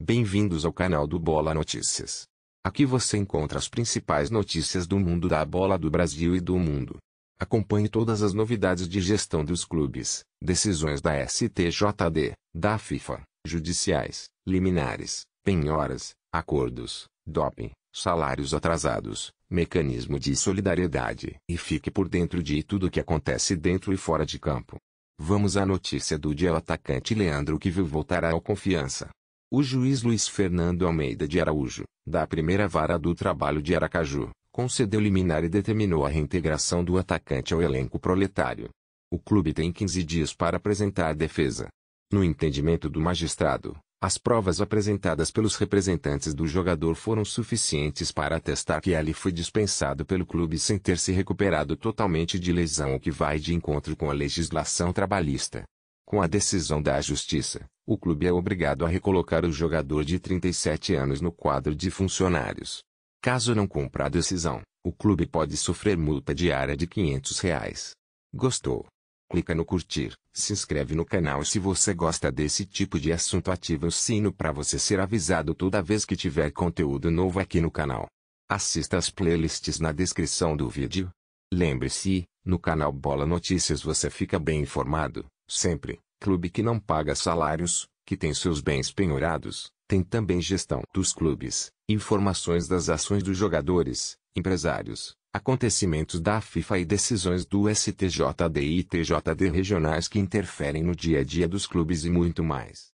Bem-vindos ao canal do Bola Notícias. Aqui você encontra as principais notícias do mundo da bola do Brasil e do mundo. Acompanhe todas as novidades de gestão dos clubes, decisões da STJD, da FIFA, judiciais, liminares, penhoras, acordos, doping, salários atrasados, mecanismo de solidariedade e fique por dentro de tudo o que acontece dentro e fora de campo. Vamos à notícia do dia o atacante Leandro que viu voltará ao confiança. O juiz Luiz Fernando Almeida de Araújo, da primeira vara do trabalho de Aracaju, concedeu liminar e determinou a reintegração do atacante ao elenco proletário. O clube tem 15 dias para apresentar a defesa. No entendimento do magistrado, as provas apresentadas pelos representantes do jogador foram suficientes para atestar que ele foi dispensado pelo clube sem ter se recuperado totalmente de lesão, o que vai de encontro com a legislação trabalhista. Com a decisão da Justiça, o clube é obrigado a recolocar o jogador de 37 anos no quadro de funcionários. Caso não cumpra a decisão, o clube pode sofrer multa diária de R$ 500. Reais. Gostou? Clica no curtir, se inscreve no canal e se você gosta desse tipo de assunto ativa o sino para você ser avisado toda vez que tiver conteúdo novo aqui no canal. Assista as playlists na descrição do vídeo. Lembre-se, no canal Bola Notícias você fica bem informado, sempre clube que não paga salários, que tem seus bens penhorados, tem também gestão dos clubes, informações das ações dos jogadores, empresários, acontecimentos da FIFA e decisões do STJD e TJD regionais que interferem no dia a dia dos clubes e muito mais.